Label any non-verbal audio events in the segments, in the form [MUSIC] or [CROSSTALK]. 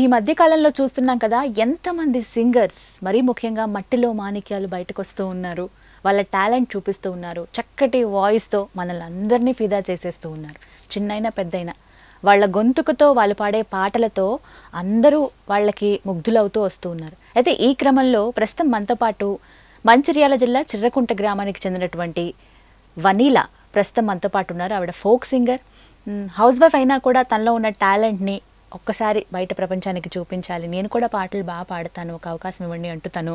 ఈ మధ్యకాలంలో చూస్తున్నాం కదా ఎంతమంది సింగర్స్ మరీ ముఖ్యంగా మట్టిలో మాణిక్యాలు బయటకు వస్తూ ఉన్నారు వాళ్ళ టాలెంట్ చూపిస్తూ ఉన్నారు చక్కటి వాయిస్తో మనల్ని అందరినీ ఫిదా చేసేస్తూ ఉన్నారు చిన్నైనా పెద్దయినా వాళ్ళ గొంతుకుతో వాళ్ళు పాడే పాటలతో అందరూ వాళ్ళకి ముగ్ధులవుతూ వస్తూ ఉన్నారు అయితే ఈ క్రమంలో ప్రస్తుతం మనతో పాటు మంచిర్యాల జిల్లా చిర్రకుంట గ్రామానికి చెందినటువంటి వనీలా ప్రస్తుతం మనతో పాటు ఉన్నారు ఆవిడ ఫోక్ సింగర్ హౌస్ వైఫ్ అయినా కూడా తనలో ఉన్న టాలెంట్ని ఒక్కసారి బయట ప్రపంచానికి చూపించాలి నేను కూడా పాటలు బాగా పాడతాను ఒక అవకాశం ఇవ్వండి అంటూ తను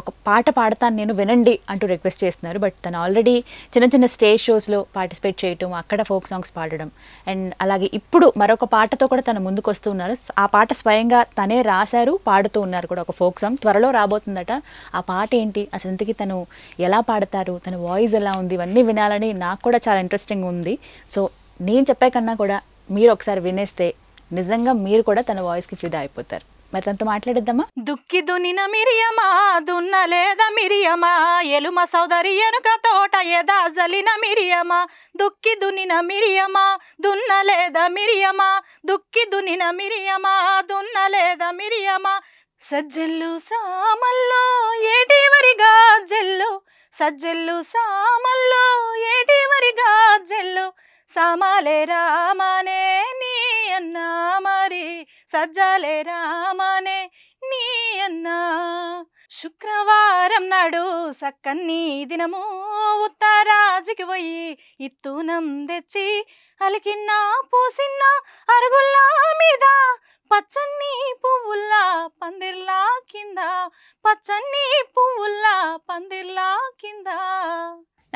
ఒక పాట పాడతాను నేను వినండి అంటూ రిక్వెస్ట్ చేస్తున్నారు బట్ తను ఆల్రెడీ చిన్న చిన్న స్టేజ్ షోస్లో పార్టిసిపేట్ చేయటం అక్కడ ఫోక్ సాంగ్స్ పాడడం అండ్ అలాగే ఇప్పుడు మరొక పాటతో కూడా తను ముందుకు వస్తూ ఉన్నారు ఆ పాట స్వయంగా తనే రాశారు పాడుతూ ఉన్నారు కూడా ఒక ఫోక్ సాంగ్ త్వరలో రాబోతుందట ఆ పాట ఏంటి ఆ సంతకి తను ఎలా పాడతారు తన వాయిస్ ఎలా ఉంది ఇవన్నీ వినాలని నాకు కూడా చాలా ఇంట్రెస్టింగ్ ఉంది సో నేను చెప్పే కన్నా కూడా మీరు ఒకసారి వినేస్తే నిజంగా మీరు కూడా తన కి ఫిదా అయిపోతారు మరి తనతో మాట్లాడిద్దామా దుక్కి దున్నిన మిరియమా దున్న లేదా మిరియమా ఎలుమ సౌదరి ఎనుక తోట ఎదా జలిన మిరియమా దుక్కి దున్నిన మిరియమా దున్న లేదా మిరియమా దుక్కి దున్నిన మిరియమా దున్న లేదా మిరియమా సజ్జల్లు సామల్లో ఏటివరిగా జల్లు సజ్జల్లు సామల్లో ఏటివరిగా జల్లు సమలే రామనే నీ అన్నా మరి సజ్జలే రామానే నీ అన్నా శుక్రవారం నాడు సక్కన్ని దినము ఉత్తరాజుకి పోయి ఇత్తునం తెచ్చి అలికిన్నా పూసిన్న అరుగుల్లా మీద పచ్చన్ని పువ్వుల్లా పందిర్లా కింద పచ్చన్ని పువ్వుల్లా పందిర్లా కింద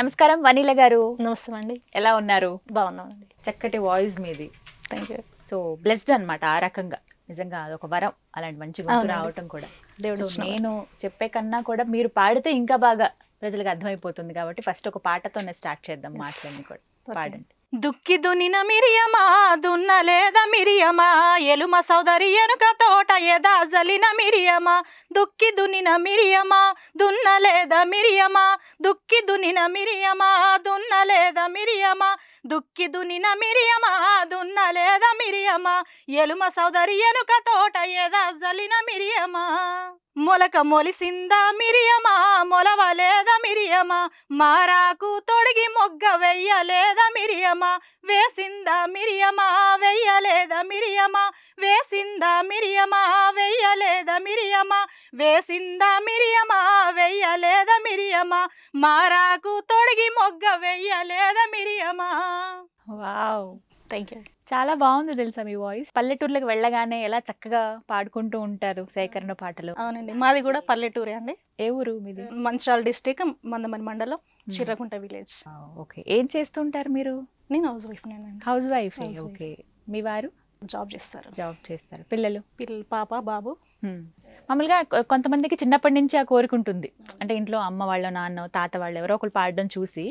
నమస్కారం వనీల గారు నమస్తే అండి ఎలా ఉన్నారు బాగున్నామండి చక్కటి వాయిస్ మీది థ్యాంక్ యూ సో బ్లెస్డ్ అనమాట ఆ రకంగా నిజంగా అదొక వరం అలాంటి మంచి గుర్తు రావటం కూడా దేవుడు నేను చెప్పే కన్నా కూడా మీరు పాడితే ఇంకా బాగా ప్రజలకు అర్థమైపోతుంది కాబట్టి ఫస్ట్ ఒక పాటతోనే స్టార్ట్ చేద్దాం మాటలన్నీ కూడా పాడండి దుక్కి దునిన మిరియమా దున్న లేదా మిరియమా ఎలుమ సౌదరి ఎనుక ಎದ ಅಸಲಿನ ಮಿರಿಯಮ ದುಃಖಿ ದುನಿನ ಮಿರಿಯಮ ದುನ್ನಲೇದ ಮಿರಿಯಮ ದುಃಖಿ ದುನಿನ ಮಿರಿಯಮ ದುನ್ನಲೇದ ಮಿರಿಯಮ ದುಃಖಿ ದುನಿನ ಮಿರಿಯಮ ದುನ್ನಲೇದ ಮಿರಿಯಮ ಎಲುಮ ಸೌದರಿಯನು ಕತೋಟ ಎದ ಅಸಲಿನ ಮಿರಿಯಮ మొలక మొలిసిందా మిరియమా మొలవలేదా మిరియమా మారాకు తొడిగి మొగ్గ వెయ్యలేదా మిరియమా వేసిందా మిరియమా వెయ్యలేదా మిరియమా వేసిందా మిరియమా వెయ్యలేదా మిరియమా వేసిందా మిరియమా వెయ్యలేదా మిరియమా మారాకు తొడిగి మొగ్గ వెయ్యలేదా మిరియమా వావ్ థ్యాంక్ యూ చాలా బాగుంది తెలుసా మీ వాయిస్ పల్లెటూర్లకు వెళ్ళగానే ఎలా చక్కగా పాడుకుంటూ ఉంటారు సేకరణ hmm. పాటలు అవునండి మాది కూడా పల్లెటూరే అండి ఏ ఊరు మీది hmm. మంచిరాల డిస్టిక్ మందమని మండలం చిర్రకుంట విలేజ్ ఓకే ఏం చేస్తుంటారు మీరు నేను housewife housewife okay మీ వారు జాబ్ చేస్తారు జాబ్ చేస్తారు పిల్లలు పిల్లలు పాప బాబు మామూలుగా కొంతమందికి చిన్నప్పటి నుంచి ఆ కోరిక ఉంటుంది అంటే ఇంట్లో అమ్మ వాళ్ళ నాన్న తాత వాళ్ళు ఎవరో ఒకరు పాడడం చూసి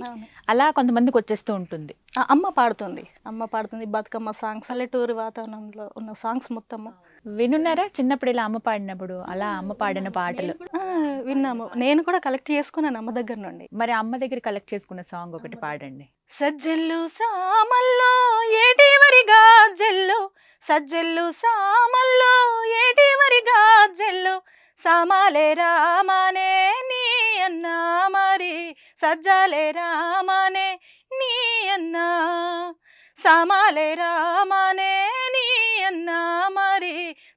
అలా కొంతమందికి వచ్చేస్తూ ఉంటుంది అమ్మ పాడుతుంది అమ్మ పాడుతుంది బతుకమ్మ సాంగ్స్ అల్లెటూరు వాతావరణంలో ఉన్న సాంగ్స్ మొత్తము వినున్నారా చిన్నప్పుడు ఇలా అమ్మ పాడినప్పుడు అలా అమ్మ పాడిన పాటలు విన్నాము నేను కూడా కలెక్ట్ చేసుకున్నాను అమ్మ దగ్గర నుండి మరి అమ్మ దగ్గర కలెక్ట్ చేసుకున్న సాంగ్ ఒకటి పాడండి సజ్జల్లు సామల్లో ఏటి వరిగా జల్లు సజ్జెల్లు సామల్లో ఏటివరి గాజెల్లు సామాలే రామానే నీ అన్నా మరి సజ్జాలే రామానే నీ అన్నా సామాలే రామానే నీ అన్నా మరి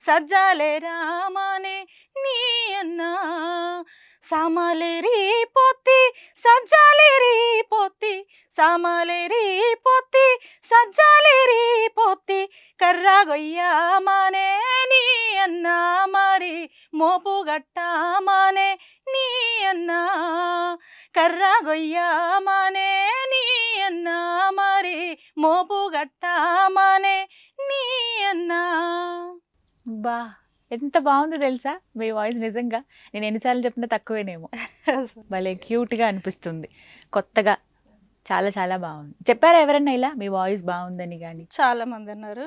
సజ్జాలే రామానే నీ అన్నా సామాలేరి పొత్తి సజ్జాలేరి పొత్తి సామాలేరి పొత్తి కర్ర గొయ్యామానే నీ అన్న మరి మోపు గట్టామానే నీ అన్న కర్రా గొయ్యామానే నీ అన్న మరి మోపు గట్టామానే నీ అన్న బా ఎంత బాగుంది తెలుసా మీ వాయిస్ నిజంగా నేను ఎన్నిసార్లు చెప్పినా తక్కువేనేమో [LAUGHS] భలే క్యూట్గా అనిపిస్తుంది కొత్తగా చాలా చాలా బాగుంది చెప్పారా ఎవరన్నా ఇలా మీ వాయిస్ బాగుందని కానీ చాలా మంది అన్నారు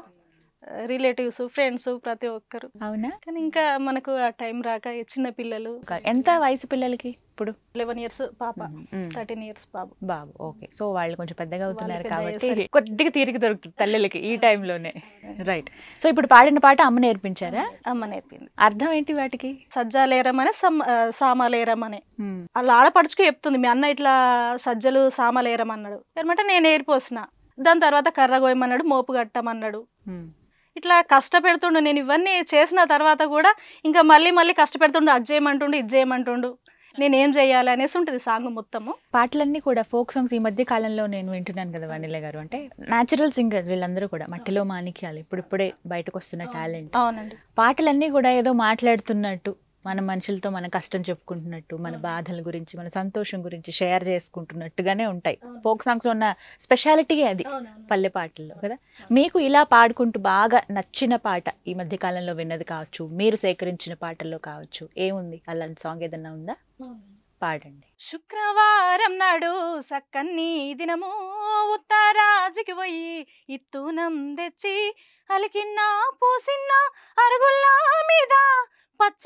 రిలేటివ్స్ ఫ్రెండ్స్ ప్రతి ఒక్కరు అవునా కానీ ఇంకా మనకు ఆ టైం రాక చిన్న పిల్లలు ఎంత వయసు పిల్లలకి ఇప్పుడు లెవెన్ ఇయర్స్ పాప థర్టీన్ ఇయర్స్ బాబు బాబు ఓకే సో వాళ్ళు కొంచెం పెద్దగా అవుతున్నారు కాబట్టి కొద్దిగా తీరిక దొరుకుతుంది తల్లులకి ఈ టైంలోనే రైట్ సో ఇప్పుడు పాడిన పాట అమ్మ నేర్పించారా అమ్మ నేర్పింది అర్థం ఏంటి వాటికి సజ్జాలేరమనే సామాలేరమనే వాళ్ళు ఆడపడుచుకు చెప్తుంది మీ అన్న ఇట్లా సజ్జలు సామాలేరమన్నాడు ఏమంటే నేను ఏరిపోసిన దాని తర్వాత కర్ర గోయమన్నాడు మోపు కట్టమన్నాడు ఇట్లా కష్టపెడుతుండు నేను ఇవన్నీ చేసిన తర్వాత కూడా ఇంకా మళ్ళీ మళ్ళీ కష్టపెడుతుండు అది చేయమంటుండు ఇది చేయమంటుండు నేనేం చేయాలి అనేసి ఉంటుంది సాంగ్ మొత్తము పాటలన్నీ కూడా ఫోక్ సాంగ్స్ ఈ మధ్య కాలంలో నేను వింటున్నాను కదా వనిల గారు అంటే న్యాచురల్ సింగర్ వీళ్ళందరూ కూడా మట్టిలో మాణిక్యాలు ఇప్పుడిప్పుడే బయటకు వస్తున్న టాలెంట్ అవునండి పాటలన్నీ కూడా ఏదో మాట్లాడుతున్నట్టు మన మనుషులతో మన కష్టం చెప్పుకుంటున్నట్టు మన బాధల గురించి మన సంతోషం గురించి షేర్ చేసుకుంటున్నట్టుగానే ఉంటాయి ఫోక్ సాంగ్స్ ఉన్న స్పెషాలిటీ అది పల్లె పాటల్లో కదా మీకు ఇలా పాడుకుంటూ బాగా నచ్చిన పాట ఈ మధ్య కాలంలో విన్నది కావచ్చు మీరు సేకరించిన పాటల్లో కావచ్చు ఏముంది అలాంటి సాంగ్ ఏదన్నా ఉందా పాడండి శుక్రవారం నాడు సక్కన్ని దినము ఉత్తరాజుకి పోయి ఇత్తూనం తెచ్చి అలికిన్నా పూసిన్నా అరుగుల్లా మీద పచ్చ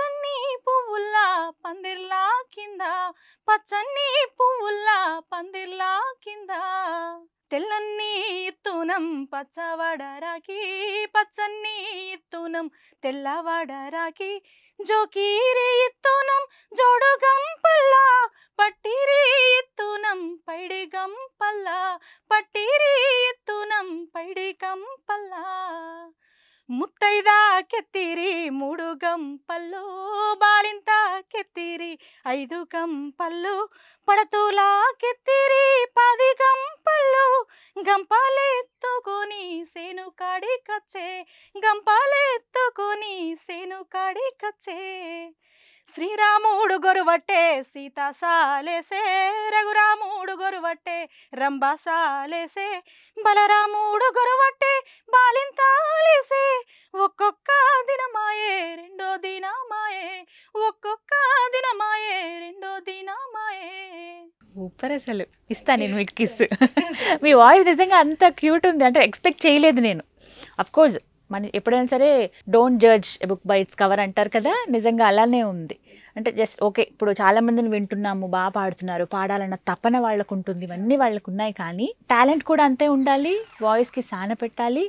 పచ్చవాడరాకి పచ్చన్ని ఇత్తునం తెల్లవాడరాకి జోకీరి ఇత్తునం జోడు పల్లా పట్టిరి ఇత్తునం పైడి పల్లా పట్టిరి ఇత్తునం పైడి పల్లా ముత్తైదా కెత్తిరి మూడు గంపల్లు బాలింత కెత్తిరి ఐదు గంపల్లు పడతూలా కెత్తిరి గంపాలెత్తుకొని సేను కాడి కచ్చే గంపాలెత్తుకొని సేను కాడి కచ్చే శ్రీరాముడు గొరువట్టే సీత సాలేసే రఘురాముడు గొరువట్టే రంభ సాలేసే బలరాముడు గొరువట్టే బాలింతాలేసే సూపర్ అసలు ఇస్తాను నేను మీకు కిస్ మీ వాయిస్ నిజంగా అంత క్యూట్ ఉంది అంటే ఎక్స్పెక్ట్ చేయలేదు నేను కోర్స్ మన ఎప్పుడైనా సరే don't judge book by its cover అంటారు కదా నిజంగా అలానే ఉంది అంటే జస్ట్ ఓకే ఇప్పుడు చాలా మందిని వింటున్నాము బాగా పాడుతున్నారు పాడాలన్న తపన వాళ్ళకు ఉంటుంది ఇవన్నీ వాళ్ళకు ఉన్నాయి కానీ టాలెంట్ కూడా అంతే ఉండాలి వాయిస్ కి సాన పెట్టాలి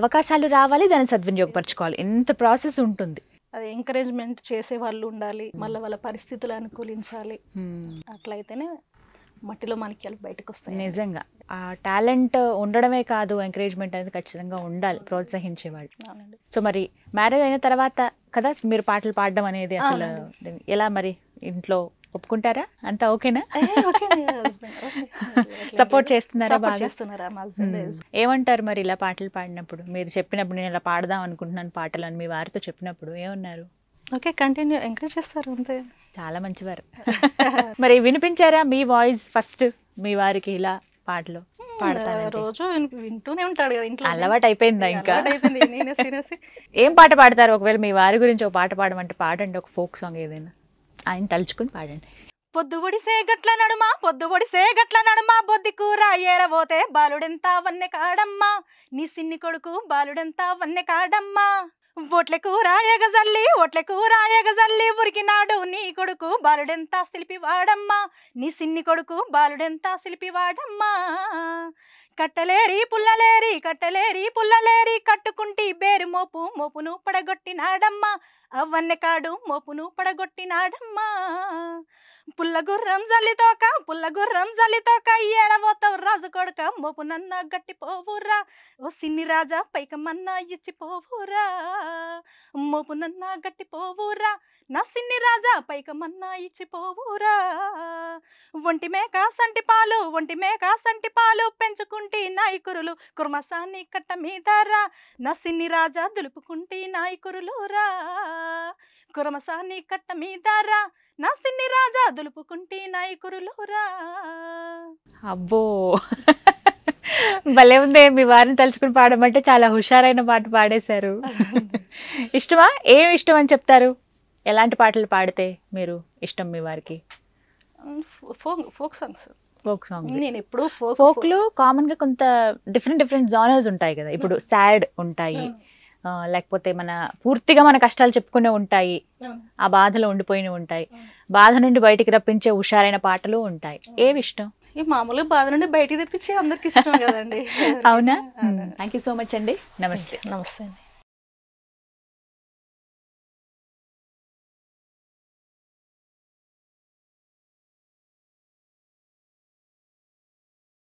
అవకాశాలు రావాలి దాన్ని సద్వినియోగపరచుకోవాలి ఎంత ప్రాసెస్ ఉంటుంది అది ఎంకరేజ్మెంట్ చేసే వాళ్ళు ఉండాలి మళ్ళీ వాళ్ళ పరిస్థితులు అనుకూలించాలి అట్లయితేనే మట్టిలో మనకి బయటకు వస్తాయి నిజంగా ఆ టాలెంట్ ఉండడమే కాదు ఎంకరేజ్మెంట్ అనేది ఖచ్చితంగా ఉండాలి ప్రోత్సహించేవాళ్ళు సో మరి మ్యారేజ్ అయిన తర్వాత కదా మీరు పాటలు పాడడం అనేది అసలు ఎలా మరి ఇంట్లో ఒప్పుకుంటారా అంతా ఓకేనా సపోర్ట్ చేస్తున్నారా బాగా ఏమంటారు మరి ఇలా పాటలు పాడినప్పుడు మీరు చెప్పినప్పుడు నేను ఇలా పాడదాం అనుకుంటున్నాను పాటలు అని మీ వారితో చెప్పినప్పుడు ఏమన్నారు ఓకే కంటిన్యూ ఎంకరేజ్ చేస్తారు అంతే చాలా మంచివారు [LAUGHS] మరి వినిపించారా మీ వాయిస్ ఫస్ట్ మీ వారికి ఇలా పాటలు పాడతారు రోజు వింటూనే ఉంటాడు కదా ఇంట్లో అలవాటు అయిపోయిందా ఇంకా ఏం పాట పాడతారు ఒకవేళ మీ వారి గురించి ఒక పాట పాడమంటే పాడండి ఒక ఫోక్ సాంగ్ ఏదైనా ఆయన తలుచుకుని పాడండి పొద్దు సేగట్ల గట్ల నడుమా పొద్దు ఒడిసే గట్ల నడుమా బొద్ది కూర ఏరబోతే బాలుడెంత వన్నె కాడమ్మా నీ సిన్ని కొడుకు బాలుడెంత వన్నె కాడమ్మా బొట్లకు రాయగజల్లి ఒట్లకు రాయగజల్లి ఉరికినాడు నీ కొడుకు బాలుడెంత శిల్పివాడమ్మా నీ సిన్ని కొడుకు బాలుడెంత శిల్పివాడమ్మా కట్టలేరి పుల్లలేరి కట్టలేరి పుల్లలేరి కట్టుకుంటి బేరు మోపు మోపును పడగొట్టినాడమ్మా అవన్నె కాడు మోపును పడగొట్టినాడమ్మా పుల్లగుర్రం జల్లితోక పుల్లగుర్రం జల్లితోక ఏడబోతావు రాజు కొడక మోపు నన్న గట్టిపోవురా ఓ సిన్ని రాజా పైకమన్నా ఇచ్చిపోవురా మోపు నన్న గట్టిపోవురా నా సిన్ని రాజా పైకమన్నా ఇచ్చిపోవురా ఒంటి మేక సంటి పాలు ఒంటి మేక సంటి పాలు పెంచుకుంటే నాయకురులు కుర్మసాన్ని కట్ట మీదరా నా సిన్ని రాజా దులుపుకుంటే నాయకురులు రా కుర్మసాన్ని కట్ట మీదరా నా సిన్ని రాజా దులుపుకుంటే నాయకురులోరా అబ్బో భలే ఉంది మీ వారిని తలుచుకుని పాడమంటే చాలా హుషారైన పాట పాడేశారు ఇష్టమా ఏం ఇష్టం అని చెప్తారు ఎలాంటి పాటలు పాడితే మీరు ఇష్టం మీ వారికి ఫోక్ సాంగ్స్ ఫోక్ సాంగ్ నేను ఎప్పుడు ఫోక్ ఫోక్లు కామన్గా కొంత డిఫరెంట్ డిఫరెంట్ జానర్స్ ఉంటాయి కదా ఇప్పుడు సాడ్ ఉంటాయి లేకపోతే మన పూర్తిగా మన కష్టాలు చెప్పుకునే ఉంటాయి ఆ బాధలో ఉండిపోయినవి ఉంటాయి బాధ నుండి బయటికి రప్పించే హుషారైన పాటలు ఉంటాయి ఏవి ఇష్టం ఈ మామూలు బాధ నుండి బయటికి తెప్పించి అందరికి ఇష్టం కదండి [LAUGHS] అవునా థ్యాంక్ యూ సో మచ్ అండి నమస్తే నమస్తే అండి